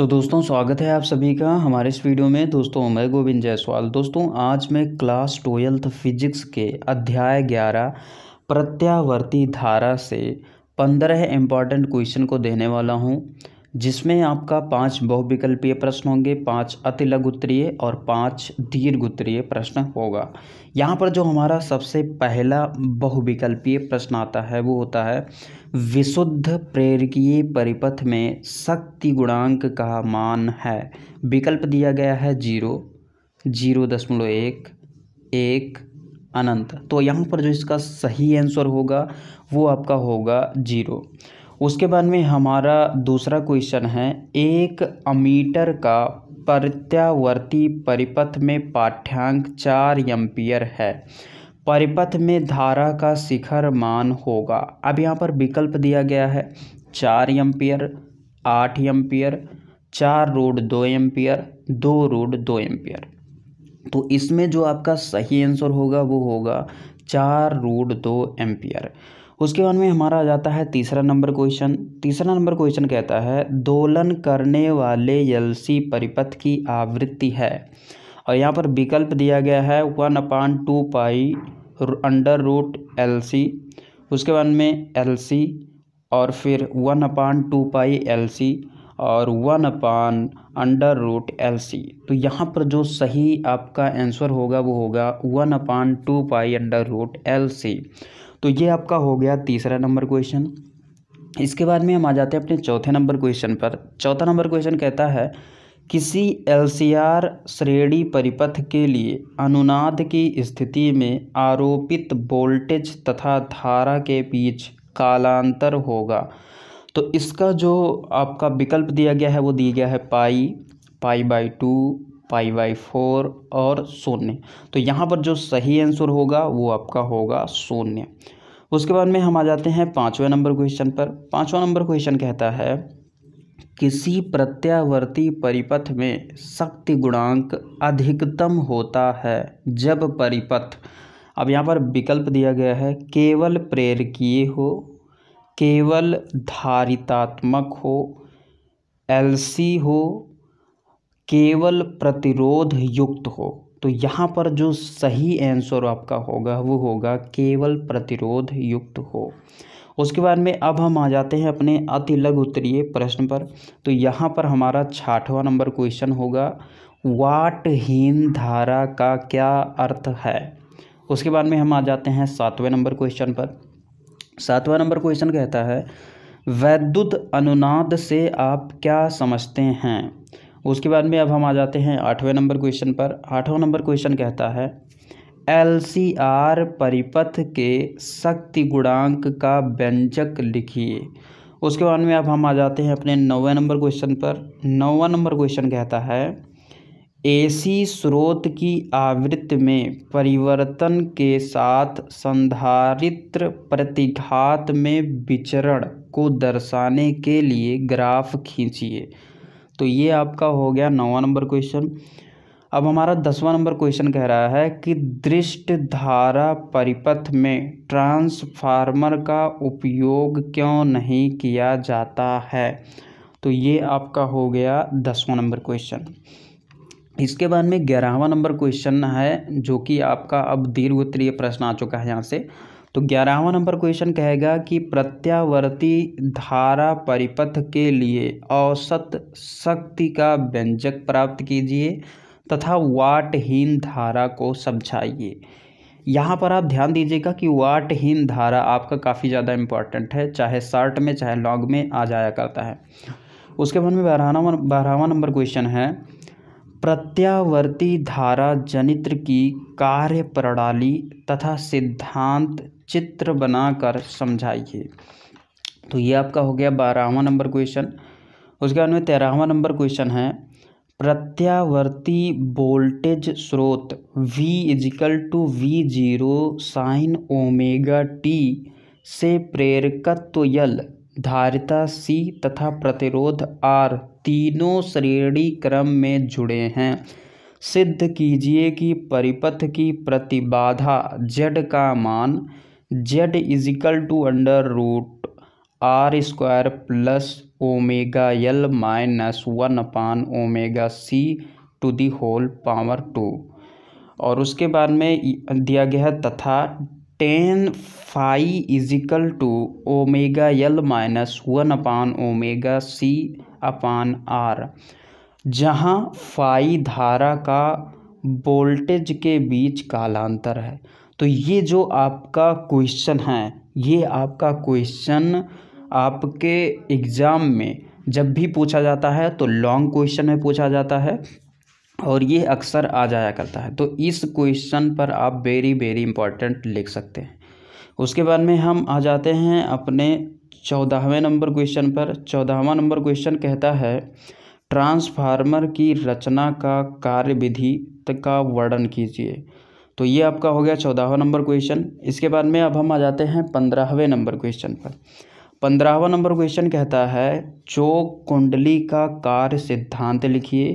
सो so, दोस्तों स्वागत है आप सभी का हमारे इस वीडियो में दोस्तों मैं गोविंद जायसवाल दोस्तों आज मैं क्लास ट्वेल्थ फिजिक्स के अध्याय ग्यारह प्रत्यावर्ती धारा से पंद्रह इम्पॉर्टेंट क्वेश्चन को देने वाला हूँ जिसमें आपका पांच बहुविकल्पीय प्रश्न होंगे पांच अति लघु उत्तरीय और पांच दीर्घ उत्तरीय प्रश्न होगा यहाँ पर जो हमारा सबसे पहला बहुविकल्पीय प्रश्न आता है वो होता है विशुद्ध प्रेरकीय परिपथ में शक्ति गुणांक का मान है विकल्प दिया गया है जीरो जीरो दशमलव एक एक अनंत तो यहाँ पर जो इसका सही आंसर होगा वो आपका होगा जीरो उसके बाद में हमारा दूसरा क्वेश्चन है एक अमीटर का प्रत्यावर्ती परिपथ में पाठ्यांक चार एम्पियर है परिपथ में धारा का शिखर मान होगा अब यहाँ पर विकल्प दिया गया है चार एम्पियर आठ एम्पियर चार रूट दो एम्पियर दो रूट दो एम्पियर तो इसमें जो आपका सही आंसर होगा वो होगा चार रूट दो एम्पियर उसके बाद में हमारा आ जाता है तीसरा नंबर क्वेश्चन तीसरा नंबर क्वेश्चन कहता है दोलन करने वाले यलसी परिपथ की आवृत्ति है और यहाँ पर विकल्प दिया गया है one upon two pi under root L C उसके बाद में एल सी और फिर one upon two pi L C और one upon under root L C तो यहाँ पर जो सही आपका आंसर होगा वो होगा one upon two pi under root L C तो ये आपका हो गया तीसरा नंबर क्वेश्चन इसके बाद में हम आ जाते हैं अपने चौथे नंबर क्वेश्चन पर चौथा नंबर क्वेश्चन कहता है किसी एलसीआर श्रेणी परिपथ के लिए अनुनाद की स्थिति में आरोपित वोल्टेज तथा धारा के बीच कालांतर होगा तो इसका जो आपका विकल्प दिया गया है वो दिया गया है pi pi by two pi by four और शून्य तो यहाँ पर जो सही आंसर होगा वो आपका होगा शून्य उसके बाद में हम आ जाते हैं पाँचवें नंबर क्वेश्चन पर पाँचवा नंबर क्वेश्चन कहता है किसी प्रत्यावर्ती परिपथ में शक्ति गुणांक अधिकतम होता है जब परिपथ अब यहाँ पर विकल्प दिया गया है केवल प्रेरकीय हो केवल धारितात्मक हो एलसी हो केवल प्रतिरोध युक्त हो तो यहाँ पर जो सही आंसर आपका होगा वो होगा केवल प्रतिरोध युक्त हो उसके बाद में अब हम आ जाते हैं अपने अति लघु उत्तरीय प्रश्न पर तो यहाँ पर हमारा छाठवा नंबर क्वेश्चन होगा वाटहीन धारा का क्या अर्थ है उसके बाद में हम आ जाते हैं सातवें नंबर क्वेश्चन पर सातवा नंबर क्वेश्चन कहता है वैद्युत अनुनाद से आप क्या समझते हैं उसके बाद में अब हम आ जाते हैं आठवें नंबर क्वेश्चन पर आठवां नंबर क्वेश्चन कहता है एलसीआर परिपथ के शक्ति गुणांक का व्यंजक लिखिए उसके बाद में अब हम आ जाते हैं अपने नौवें नंबर क्वेश्चन पर नौवा नंबर क्वेश्चन कहता है एसी स्रोत की आवृत्ति में परिवर्तन के साथ संधारित्र प्रतिघात में विचरण को दर्शाने के लिए ग्राफ खींचिए तो ये आपका हो गया नौवा नंबर क्वेश्चन अब हमारा दसवां नंबर क्वेश्चन कह रहा है कि दृष्ट धारा परिपथ में ट्रांसफार्मर का उपयोग क्यों नहीं किया जाता है तो ये आपका हो गया दसवां नंबर क्वेश्चन इसके बाद में ग्यारहवा नंबर क्वेश्चन है जो कि आपका अब दीर्घ उत्तरीय प्रश्न आ चुका है यहाँ से तो ग्यारहवा नंबर क्वेश्चन कहेगा कि प्रत्यावर्ती धारा परिपथ के लिए औसत शक्ति का व्यंजक प्राप्त कीजिए तथा वाटहीन धारा को समझाइए यहाँ पर आप ध्यान दीजिएगा कि वाटहीन धारा आपका काफ़ी ज़्यादा इम्पॉर्टेंट है चाहे शार्ट में चाहे लॉन्ग में आ जाया करता है उसके बाद में बारहवा बारहवा नंबर क्वेश्चन है प्रत्यावर्ती धारा जनित्र की कार्य प्रणाली तथा सिद्धांत चित्र बनाकर समझाइए तो ये आपका हो गया बारहवा नंबर क्वेश्चन उसके बाद में तेरहवा नंबर क्वेश्चन है प्रत्यावर्ती वोल्टेज स्रोत V equal to V zero sine omega T से प्रेरकत्व यल धारिता C तथा प्रतिरोध R तीनों श्रेणी क्रम में जुड़े हैं सिद्ध कीजिए कि परिपथ की प्रतिबाधा Z का मान Z equal to under root R square plus omega L minus one upon omega C to the whole power two और उसके बाद में दिया गया है तथा tan phi equal to omega L minus one upon omega C upon R जहाँ phi धारा का वोल्टेज के बीच कालांतर है तो ये जो आपका क्वेश्चन है ये आपका क्वेश्चन आपके एग्ज़ाम में जब भी पूछा जाता है तो लॉन्ग क्वेश्चन में पूछा जाता है और ये अक्सर आ जाया करता है तो इस क्वेश्चन पर आप वेरी वेरी इंपॉर्टेंट लिख सकते हैं उसके बाद में हम आ जाते हैं अपने चौदहवें नंबर क्वेश्चन पर चौदहवा नंबर क्वेश्चन कहता है ट्रांसफार्मर की रचना का कार्य विधि का वर्णन कीजिए तो ये आपका हो गया चौदहवा नंबर क्वेश्चन इसके बाद में अब हम आ जाते हैं पंद्रहवें नंबर क्वेश्चन पर पंद्रहवा नंबर क्वेश्चन कहता है चोक कुंडली का कार्य सिद्धांत लिखिए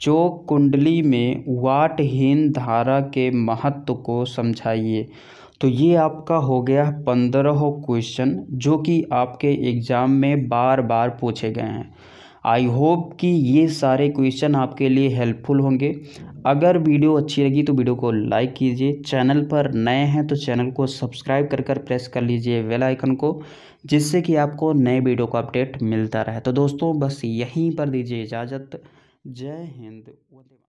चोक कुंडली में वाटहीन धारा के महत्व को समझाइए तो ये आपका हो गया पंद्रह क्वेश्चन जो कि आपके एग्ज़ाम में बार बार पूछे गए हैं आई होप कि ये सारे क्वेश्चन आपके लिए हेल्पफुल होंगे अगर वीडियो अच्छी लगी तो वीडियो को लाइक कीजिए चैनल पर नए हैं तो चैनल को सब्सक्राइब कर कर प्रेस कर लीजिए बेल आइकन को जिससे कि आपको नए वीडियो का अपडेट मिलता रहे तो दोस्तों बस यहीं पर दीजिए इजाज़त जय हिंद